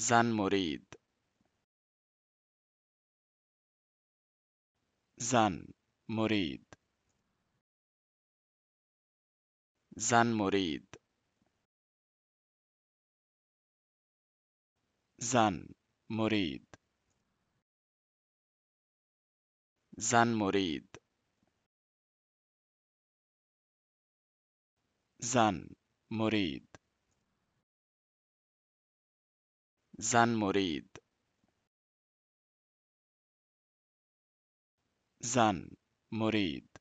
زن مرید زن مرید زن مرید زن مرید زن مرید زن مرید زن مرید